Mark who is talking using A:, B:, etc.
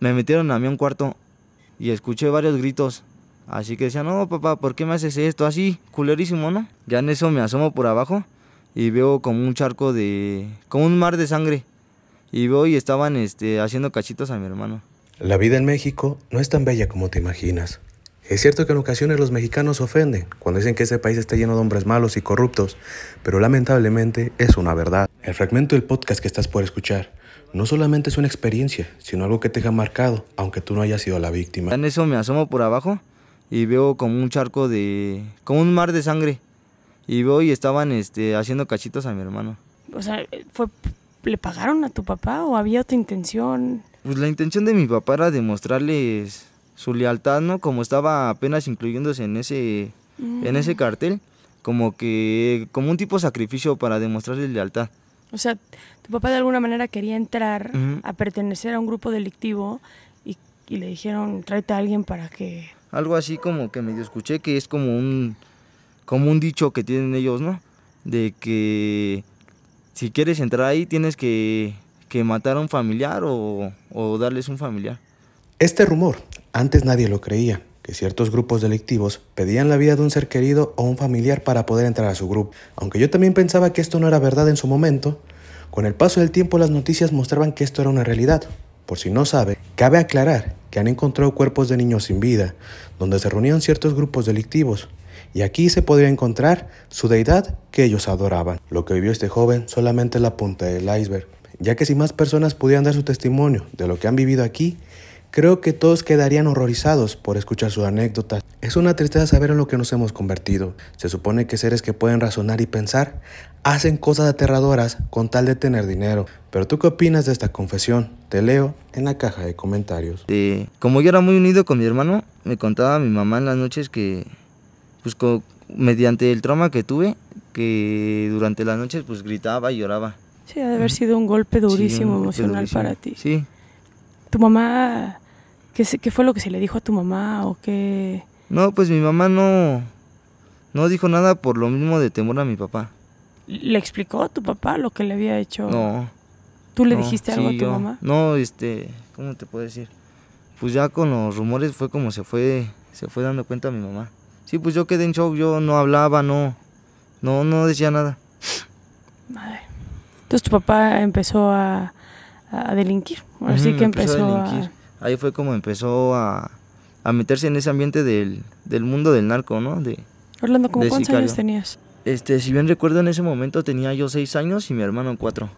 A: Me metieron a mí a un cuarto y escuché varios gritos. Así que decía, no, papá, ¿por qué me haces esto? Así, culerísimo, ¿no? Ya en eso me asomo por abajo y veo como un charco de... como un mar de sangre. Y veo y estaban este, haciendo cachitos a mi hermano.
B: La vida en México no es tan bella como te imaginas. Es cierto que en ocasiones los mexicanos ofenden cuando dicen que ese país está lleno de hombres malos y corruptos, pero lamentablemente es una verdad. El fragmento del podcast que estás por escuchar no solamente es una experiencia, sino algo que te ha marcado, aunque tú no hayas sido la víctima.
A: En eso me asomo por abajo y veo como un charco de... como un mar de sangre. Y veo y estaban este, haciendo cachitos a mi hermano.
B: O sea, fue, ¿le pagaron a tu papá o había otra intención?
A: Pues la intención de mi papá era demostrarles su lealtad, ¿no? Como estaba apenas incluyéndose en ese, en ese cartel, como que, como un tipo sacrificio para demostrarle lealtad.
B: O sea, tu papá de alguna manera quería entrar a pertenecer a un grupo delictivo y, y, le dijeron, tráete a alguien para que...
A: Algo así como que medio escuché que es como un, como un dicho que tienen ellos, ¿no? De que si quieres entrar ahí tienes que, que matar a un familiar o, o darles un familiar.
B: Este rumor antes nadie lo creía, que ciertos grupos delictivos pedían la vida de un ser querido o un familiar para poder entrar a su grupo. Aunque yo también pensaba que esto no era verdad en su momento, con el paso del tiempo las noticias mostraban que esto era una realidad. Por si no sabe, cabe aclarar que han encontrado cuerpos de niños sin vida, donde se reunían ciertos grupos delictivos, y aquí se podría encontrar su deidad que ellos adoraban. Lo que vivió este joven solamente es la punta del iceberg, ya que si más personas pudieran dar su testimonio de lo que han vivido aquí, Creo que todos quedarían horrorizados por escuchar su anécdota. Es una tristeza saber en lo que nos hemos convertido. Se supone que seres que pueden razonar y pensar hacen cosas aterradoras con tal de tener dinero. Pero tú qué opinas de esta confesión? Te leo en la caja de comentarios.
A: Sí. como yo era muy unido con mi hermano, me contaba mi mamá en las noches que, pues, mediante el trauma que tuve, que durante las noches pues gritaba y lloraba.
B: Sí, ha de haber sido un golpe durísimo emocional para ti. Sí. ¿Tu mamá, qué, qué fue lo que se le dijo a tu mamá o qué?
A: No, pues mi mamá no, no dijo nada por lo mismo de temor a mi papá.
B: ¿Le explicó a tu papá lo que le había hecho? No. ¿Tú le dijiste algo a tu mamá?
A: No, este, ¿cómo te puedo decir? Pues ya con los rumores fue como se fue, se fue dando cuenta mi mamá. Sí, pues yo quedé en shock, yo no hablaba, no, no, no decía nada.
B: Madre. Entonces tu papá empezó a, a delinquir. Así que empezó,
A: Ahí fue como empezó a, meterse en ese ambiente del, del, mundo del narco, ¿no? De,
B: Orlando, ¿cómo cuántos años tenías?
A: Este, si bien recuerdo, en ese momento tenía yo seis años y mi hermano cuatro.